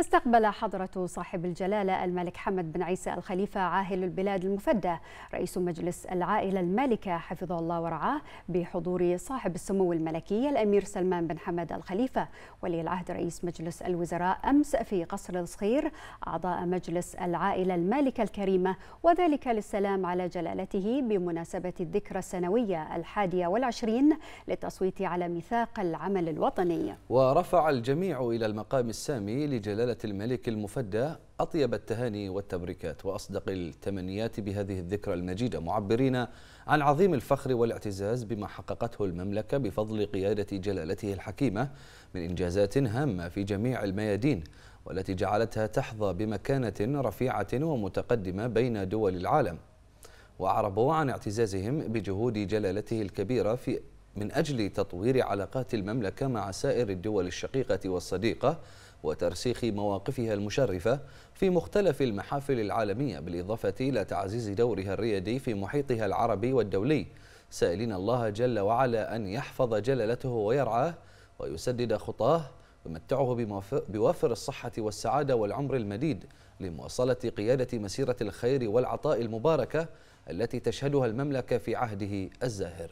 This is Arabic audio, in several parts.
استقبل حضرة صاحب الجلالة الملك حمد بن عيسى الخليفة عاهل البلاد المفدى رئيس مجلس العائلة المالكة حفظه الله ورعاه بحضور صاحب السمو الملكي الأمير سلمان بن حمد الخليفة ولي العهد رئيس مجلس الوزراء أمس في قصر الصخير أعضاء مجلس العائلة المالكة الكريمة وذلك للسلام على جلالته بمناسبة الذكرى السنوية الحادية والعشرين للتصويت على ميثاق العمل الوطني ورفع الجميع إلى المقام السامي لجلالة جلالة الملك المفدى أطيب التهاني والتبريكات وأصدق التمنيات بهذه الذكرى المجيدة معبرين عن عظيم الفخر والاعتزاز بما حققته المملكة بفضل قيادة جلالته الحكيمة من إنجازات هامة في جميع الميادين والتي جعلتها تحظى بمكانة رفيعة ومتقدمة بين دول العالم وأعربوا عن اعتزازهم بجهود جلالته الكبيرة في من أجل تطوير علاقات المملكة مع سائر الدول الشقيقة والصديقة وترسيخ مواقفها المشرفة في مختلف المحافل العالمية بالإضافة إلى تعزيز دورها الريادي في محيطها العربي والدولي سائلين الله جل وعلا أن يحفظ جلالته ويرعاه ويسدد خطاه ومتعه بوافر الصحة والسعادة والعمر المديد لمواصلة قيادة مسيرة الخير والعطاء المباركة التي تشهدها المملكة في عهده الزاهر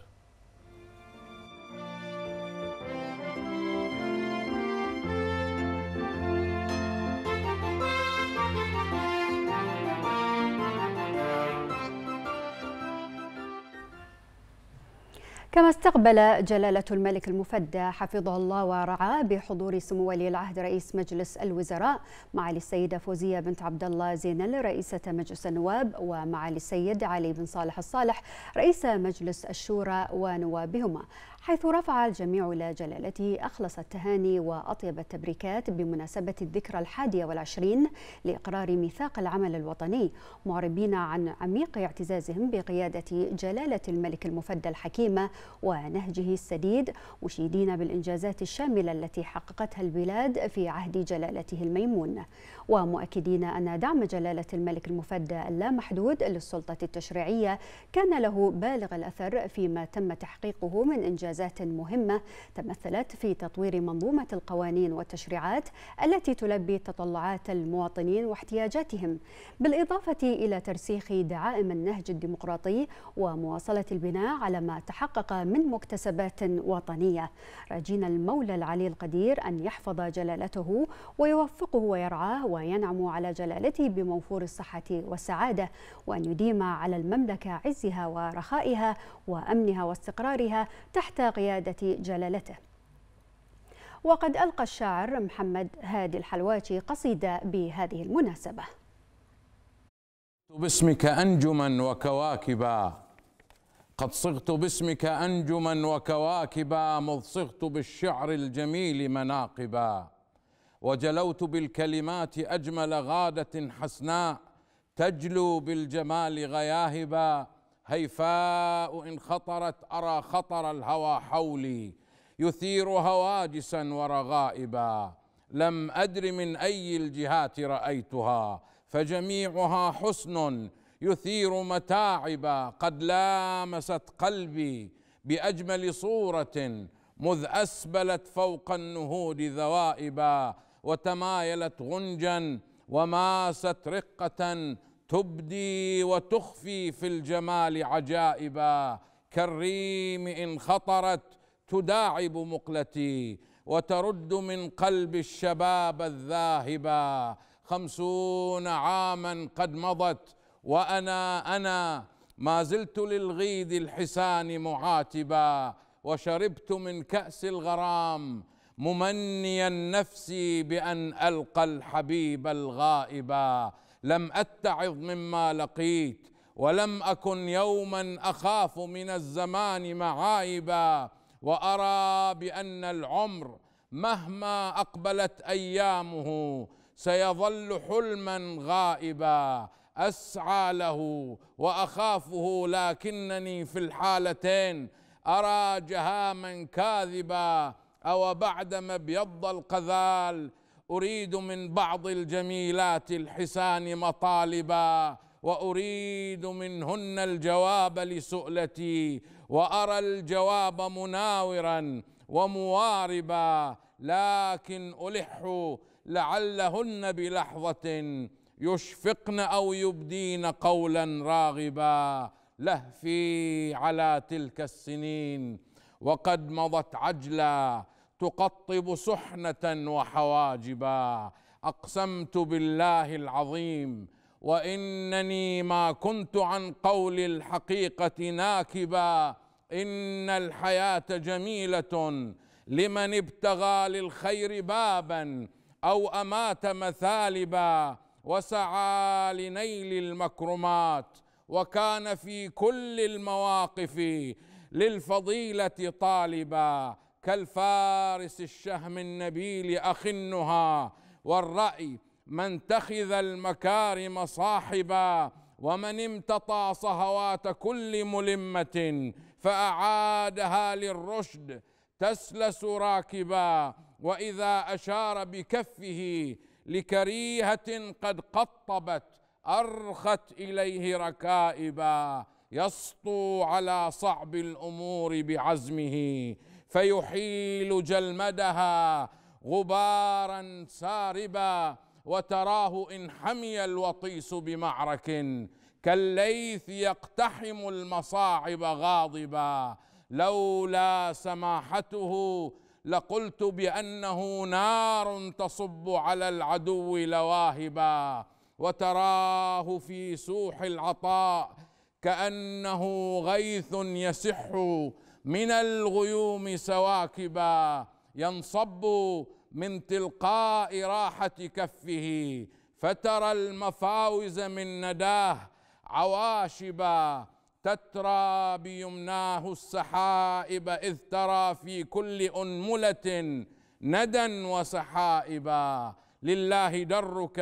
كما استقبل جلالة الملك المفدى حفظه الله ورعاه بحضور سمو ولي العهد رئيس مجلس الوزراء معالي السيدة فوزية بنت عبد الله زينل رئيسة مجلس النواب ومعالي السيد علي بن صالح الصالح رئيس مجلس الشورى ونوابهما حيث رفع الجميع إلى جلالته أخلص التهاني وأطيب التبريكات بمناسبة الذكرى الحادية والعشرين لإقرار ميثاق العمل الوطني معربين عن عميق اعتزازهم بقيادة جلالة الملك المفدى الحكيمة ونهجه السديد مشيدين بالإنجازات الشاملة التي حققتها البلاد في عهد جلالته الميمون ومؤكدين أن دعم جلالة الملك المفدى اللامحدود للسلطة التشريعية كان له بالغ الأثر فيما تم تحقيقه من إنجاز انجازات مهمه تمثلت في تطوير منظومه القوانين والتشريعات التي تلبي تطلعات المواطنين واحتياجاتهم بالاضافه الى ترسيخ دعائم النهج الديمقراطي ومواصله البناء على ما تحقق من مكتسبات وطنيه راجين المولى العلي القدير ان يحفظ جلالته ويوفقه ويرعاه وينعم على جلالته بموفور الصحه والسعاده وان يديم على المملكه عزها ورخائها وامنها واستقرارها تحت قيادة جلالته وقد ألقى الشاعر محمد هادي الحلواتي قصيدة بهذه المناسبة باسمك أنجما وكواكبا قد صغت باسمك أنجما وكواكبا مذ صغت بالشعر الجميل مناقبا وجلوت بالكلمات أجمل غادة حسناء تجلو بالجمال غياهبا هيفاء إن خطرت أرى خطر الهوى حولي يثير هواجسا ورغائبا لم أدر من أي الجهات رأيتها فجميعها حسن يثير متاعبا قد لامست قلبي بأجمل صورة مذ أسبلت فوق النهود ذوائبا وتمايلت غنجا وماست رقة تبدي وتخفي في الجمال عجائبا كالريم إن خطرت تداعب مقلتي وترد من قلب الشباب الذاهبا خمسون عاما قد مضت وأنا أنا ما زلت للغيد الحسان معاتبا وشربت من كأس الغرام ممنيا نفسي بأن ألقى الحبيب الغائبا لم اتعظ مما لقيت ولم اكن يوما اخاف من الزمان معايبا وارى بان العمر مهما اقبلت ايامه سيظل حلما غائبا اسعى له واخافه لكنني في الحالتين ارى جهاما كاذبا او بعد ما ابيض القذال أريد من بعض الجميلات الحسان مطالبا وأريد منهن الجواب لسؤلتي وأرى الجواب مناورا ومواربا لكن ألح لعلهن بلحظة يشفقن أو يبدين قولا راغبا لهفي على تلك السنين وقد مضت عجلا تقطب سحنه وحواجبا اقسمت بالله العظيم وانني ما كنت عن قول الحقيقه ناكبا ان الحياه جميله لمن ابتغى للخير بابا او امات مثالبا وسعى لنيل المكرمات وكان في كل المواقف للفضيله طالبا كالفارس الشهم النبيل أخنها والرأي من تخذ المكارم صاحبا ومن امتطى صهوات كل ملمة فأعادها للرشد تسلس راكبا وإذا أشار بكفه لكريهة قد قطبت أرخت إليه ركائبا يسطو على صعب الأمور بعزمه فيحيل جلمدها غبارا ساربا وتراه إن حمي الوطيس بمعرك كالليث يقتحم المصاعب غاضبا لولا سماحته لقلت بأنه نار تصب على العدو لواهبا وتراه في سوح العطاء كأنه غيث يسح من الغيوم سواكبا ينصب من تلقاء راحة كفه فترى المفاوز من نداه عواشبا تترى بيمناه السحائب إذ ترى في كل أنملة ندا وسحائبا لله درك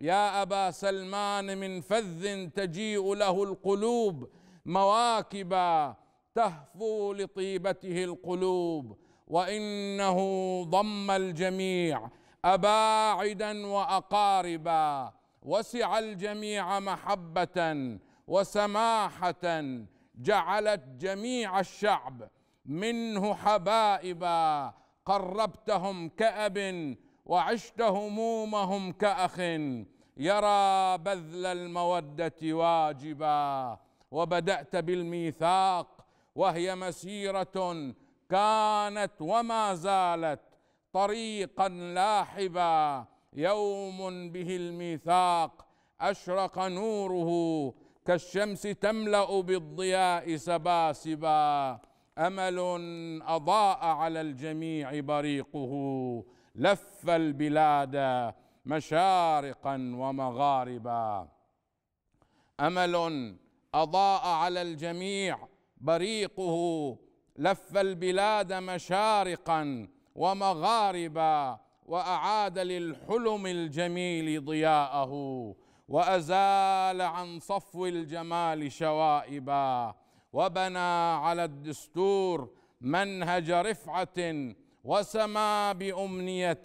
يا أبا سلمان من فذ تجيء له القلوب مواكبا تهفو لطيبته القلوب وانه ضم الجميع اباعدا واقاربا وسع الجميع محبه وسماحه جعلت جميع الشعب منه حبائبا قربتهم كأب وعشت همومهم كأخ يرى بذل المودة واجبا وبدأت بالميثاق وهي مسيرة كانت وما زالت طريقا لاحبا يوم به الميثاق أشرق نوره كالشمس تملأ بالضياء سباسبا أمل أضاء على الجميع بريقه لف البلاد مشارقا ومغاربا أمل أضاء على الجميع بريقه لف البلاد مشارقا ومغاربا واعاد للحلم الجميل ضياءه وازال عن صفو الجمال شوائبا وبنى على الدستور منهج رفعه وسما بامنيه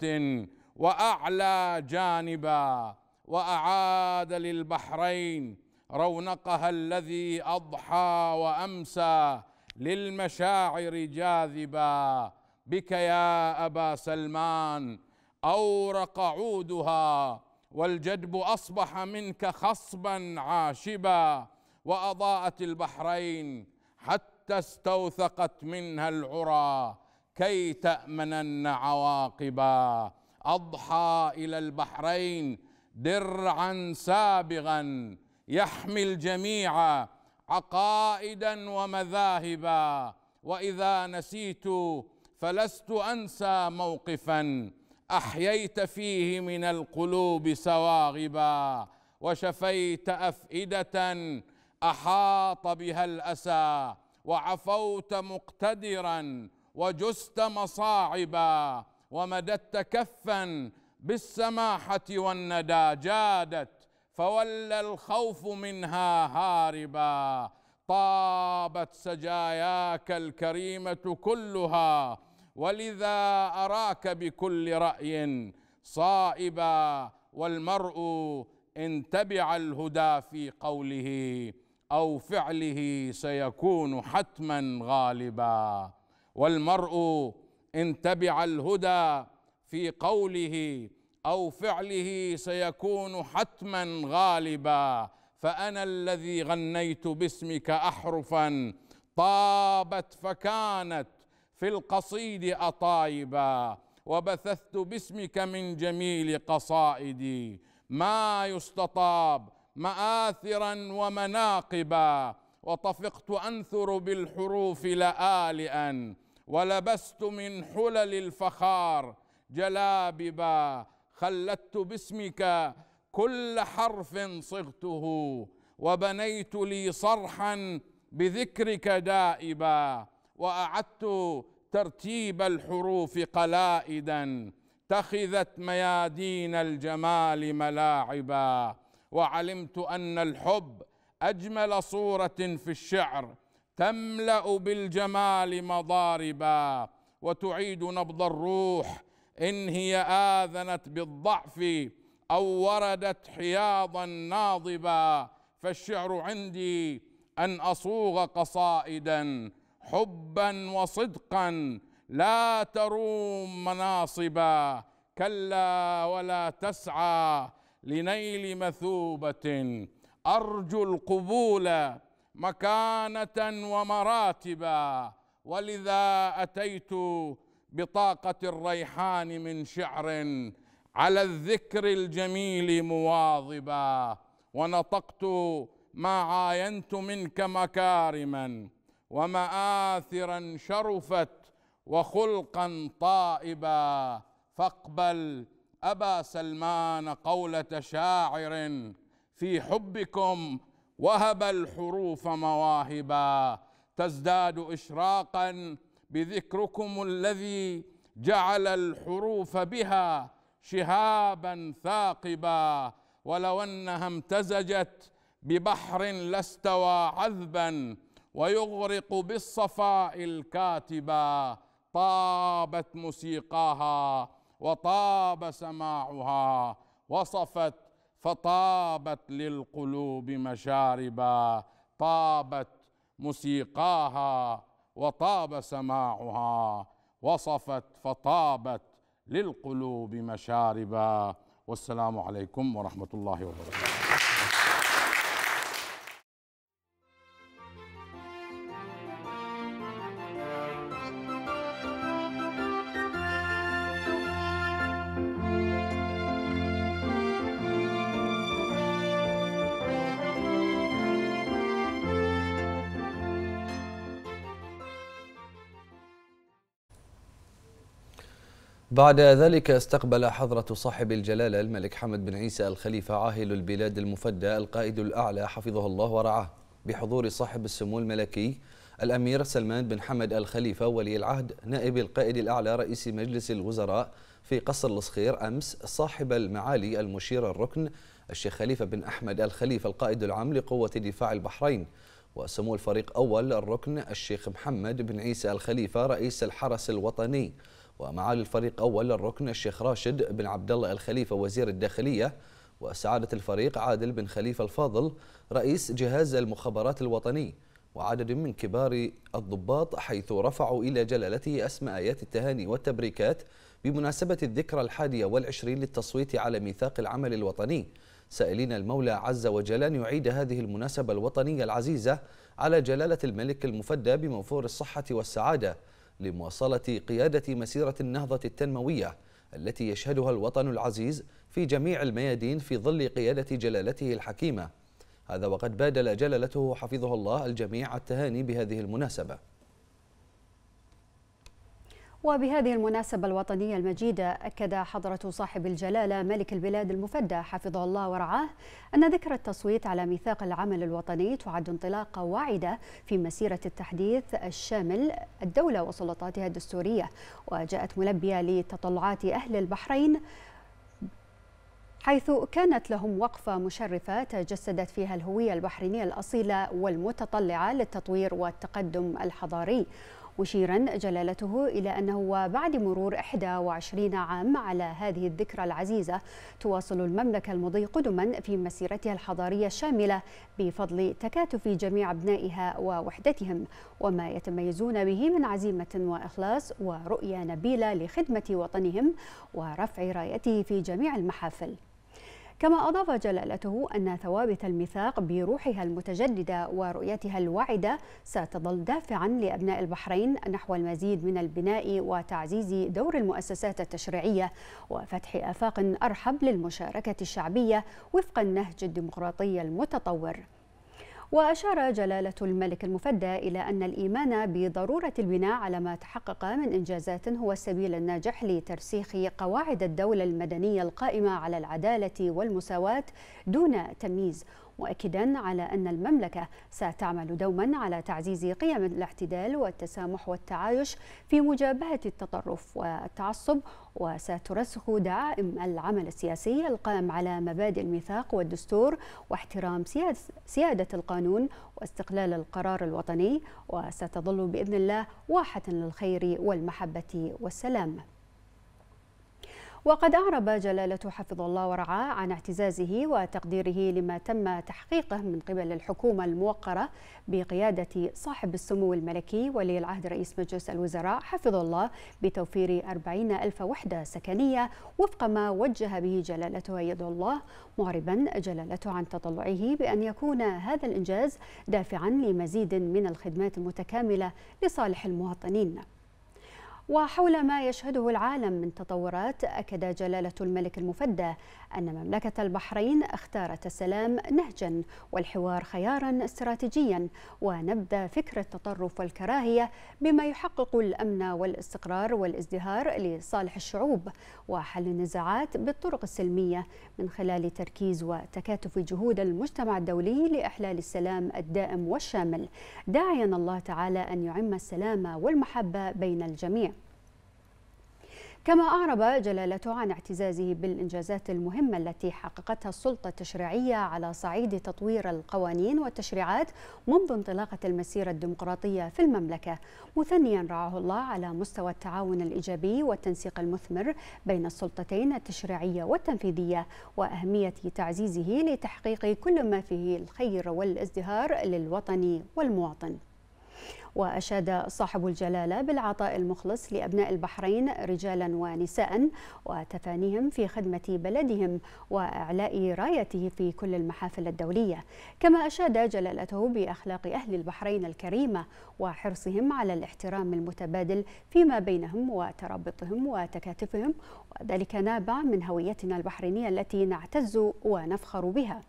واعلى جانبا واعاد للبحرين رونقها الذي اضحى وامسى للمشاعر جاذبا بك يا ابا سلمان اورق عودها والجدب اصبح منك خصبا عاشبا واضاءت البحرين حتى استوثقت منها العرى كي تامنن عواقبا اضحى الى البحرين درعا سابغا يحمي الجميع عقائدا ومذاهبا واذا نسيت فلست انسى موقفا احييت فيه من القلوب سواغبا وشفيت افئده احاط بها الاسى وعفوت مقتدرا وجست مصاعبا ومددت كفا بالسماحه والندى جادت فولى الخوف منها هاربا طابت سجاياك الكريمه كلها ولذا اراك بكل راي صائبا والمرء ان تبع الهدى في قوله او فعله سيكون حتما غالبا والمرء ان تبع الهدى في قوله او فعله سيكون حتما غالبا فانا الذي غنيت باسمك احرفا طابت فكانت في القصيد اطايبا وبثثت باسمك من جميل قصائدي ما يستطاب ماثرا ومناقبا وطفقت انثر بالحروف لآلئا ولبست من حلل الفخار جلاببا خلدت باسمك كل حرف صغته وبنيت لي صرحا بذكرك دائبا واعدت ترتيب الحروف قلائدا تخذت ميادين الجمال ملاعبا وعلمت ان الحب اجمل صوره في الشعر تملا بالجمال مضاربا وتعيد نبض الروح إن هي آذنت بالضعف أو وردت حياضا ناضبا فالشعر عندي أن أصوغ قصائدا حبا وصدقا لا تروم مناصبا كلا ولا تسعى لنيل مثوبة أرجو القبول مكانة ومراتبا ولذا أتيت بطاقة الريحان من شعر على الذكر الجميل مواظبا ونطقت ما عاينت منك مكارما ومآثرا شرفت وخلقا طائبا فاقبل أبا سلمان قولة شاعر في حبكم وهب الحروف مواهبا تزداد إشراقا بذكركم الذي جعل الحروف بها شهابا ثاقبا ولو انها امتزجت ببحر لاستوى عذبا ويغرق بالصفاء الكاتبا طابت موسيقاها وطاب سماعها وصفت فطابت للقلوب مشاربا طابت موسيقاها وطاب سماعها وصفت فطابت للقلوب مشاربا والسلام عليكم ورحمه الله وبركاته بعد ذلك استقبل حضرة صاحب الجلالة الملك حمد بن عيسى الخليفة عاهل البلاد المفدى القائد الأعلى حفظه الله ورعاه بحضور صاحب السمو الملكي الأمير سلمان بن حمد الخليفة ولي العهد نائب القائد الأعلى رئيس مجلس الوزراء في قصر الصخير أمس صاحب المعالي المشير الركن الشيخ خليفة بن أحمد الخليفة القائد العام لقوة دفاع البحرين وسمو الفريق أول الركن الشيخ محمد بن عيسى الخليفة رئيس الحرس الوطني ومعالي الفريق أول الركن الشيخ راشد بن عبد الله الخليفة وزير الداخلية وسعادة الفريق عادل بن خليفة الفاضل رئيس جهاز المخابرات الوطني وعدد من كبار الضباط حيث رفعوا إلى جلالته أسماء آيات التهاني والتبريكات بمناسبة الذكرى الحادية والعشرين للتصويت على ميثاق العمل الوطني سائلين المولى عز وجل أن يعيد هذه المناسبة الوطنية العزيزة على جلالة الملك المفدى بموفور الصحة والسعادة لمواصلة قيادة مسيرة النهضة التنموية التي يشهدها الوطن العزيز في جميع الميادين في ظل قيادة جلالته الحكيمة هذا وقد بادل جلالته حفظه الله الجميع التهاني بهذه المناسبة وبهذه المناسبة الوطنية المجيدة أكد حضرة صاحب الجلالة ملك البلاد المفدى حفظه الله ورعاه أن ذكرى التصويت على ميثاق العمل الوطني تعد انطلاقة واعدة في مسيرة التحديث الشامل الدولة وسلطاتها الدستورية وجاءت ملبية لتطلعات أهل البحرين حيث كانت لهم وقفة مشرفة تجسدت فيها الهوية البحرينية الأصيلة والمتطلعة للتطوير والتقدم الحضاري مشيرا جلالته إلى أنه وبعد مرور 21 عام على هذه الذكرى العزيزة تواصل المملكة المضي قدما في مسيرتها الحضارية الشاملة بفضل تكاتف جميع أبنائها ووحدتهم وما يتميزون به من عزيمة وإخلاص ورؤية نبيلة لخدمة وطنهم ورفع رايته في جميع المحافل كما أضاف جلالته أن ثوابت الميثاق بروحها المتجددة ورؤيتها الواعدة ستظل دافعا لأبناء البحرين نحو المزيد من البناء وتعزيز دور المؤسسات التشريعية وفتح آفاق أرحب للمشاركة الشعبية وفق النهج الديمقراطي المتطور وأشار جلالة الملك المفدى إلى أن الإيمان بضرورة البناء على ما تحقق من إنجازات هو السبيل الناجح لترسيخ قواعد الدولة المدنية القائمة على العدالة والمساواة دون تمييز مؤكدا على أن المملكة ستعمل دوما على تعزيز قيم الاعتدال والتسامح والتعايش في مجابهة التطرف والتعصب وسترسخ دعائم العمل السياسي القائم على مبادئ الميثاق والدستور واحترام سيادة القانون واستقلال القرار الوطني وستظل بإذن الله واحة للخير والمحبة والسلام وقد أعرب جلالته حفظه الله ورعاه عن اعتزازه وتقديره لما تم تحقيقه من قبل الحكومة الموقرة بقيادة صاحب السمو الملكي ولي العهد رئيس مجلس الوزراء حفظه الله بتوفير 40 ألف وحدة سكنية وفق ما وجه به جلالته يد الله معربا جلالته عن تطلعه بأن يكون هذا الإنجاز دافعا لمزيد من الخدمات المتكاملة لصالح المواطنين وحول ما يشهده العالم من تطورات أكد جلالة الملك المفدى أن مملكة البحرين اختارت السلام نهجا والحوار خيارا استراتيجيا ونبذ فكر التطرف والكراهية بما يحقق الأمن والاستقرار والازدهار لصالح الشعوب وحل النزاعات بالطرق السلمية من خلال تركيز وتكاتف جهود المجتمع الدولي لإحلال السلام الدائم والشامل داعيا الله تعالى أن يعم السلام والمحبة بين الجميع كما أعرب جلالته عن اعتزازه بالإنجازات المهمة التي حققتها السلطة التشريعية على صعيد تطوير القوانين والتشريعات منذ انطلاقة المسيرة الديمقراطية في المملكة مثنيا رعاه الله على مستوى التعاون الإيجابي والتنسيق المثمر بين السلطتين التشريعية والتنفيذية وأهمية تعزيزه لتحقيق كل ما فيه الخير والازدهار للوطن والمواطن وأشاد صاحب الجلالة بالعطاء المخلص لأبناء البحرين رجالا ونساء وتفانيهم في خدمة بلدهم وإعلاء رايته في كل المحافل الدولية كما أشاد جلالته بأخلاق أهل البحرين الكريمة وحرصهم على الاحترام المتبادل فيما بينهم وترابطهم وتكاتفهم وذلك نابع من هويتنا البحرينية التي نعتز ونفخر بها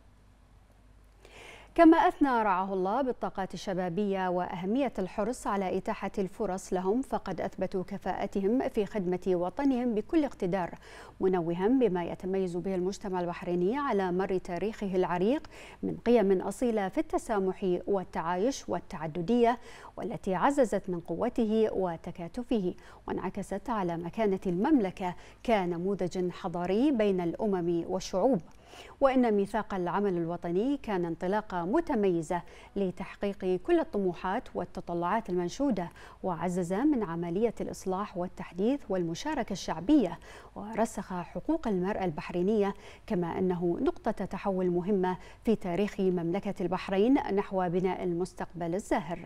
كما أثنى رعاه الله بالطاقات الشبابية وأهمية الحرص على إتاحة الفرص لهم فقد أثبتوا كفاءتهم في خدمة وطنهم بكل اقتدار منوها بما يتميز به المجتمع البحريني على مر تاريخه العريق من قيم أصيلة في التسامح والتعايش والتعددية والتي عززت من قوته وتكاتفه وانعكست على مكانة المملكة كنموذج حضاري بين الأمم والشعوب وإن ميثاق العمل الوطني كان انطلاقة متميزة لتحقيق كل الطموحات والتطلعات المنشودة وعزز من عملية الإصلاح والتحديث والمشاركة الشعبية ورسخ حقوق المرأة البحرينية كما أنه نقطة تحول مهمة في تاريخ مملكة البحرين نحو بناء المستقبل الزاهر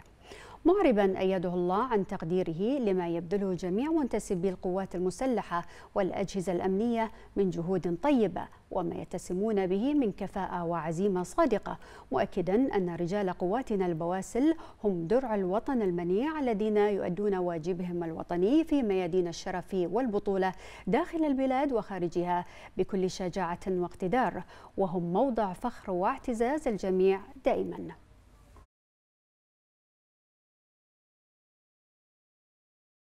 معربا أيده الله عن تقديره لما يبذله جميع منتسبي القوات المسلحة والأجهزة الأمنية من جهود طيبة وما يتسمون به من كفاءة وعزيمة صادقة مؤكدا أن رجال قواتنا البواسل هم درع الوطن المنيع الذين يؤدون واجبهم الوطني في ميادين الشرف والبطولة داخل البلاد وخارجها بكل شجاعة واقتدار وهم موضع فخر واعتزاز الجميع دائماً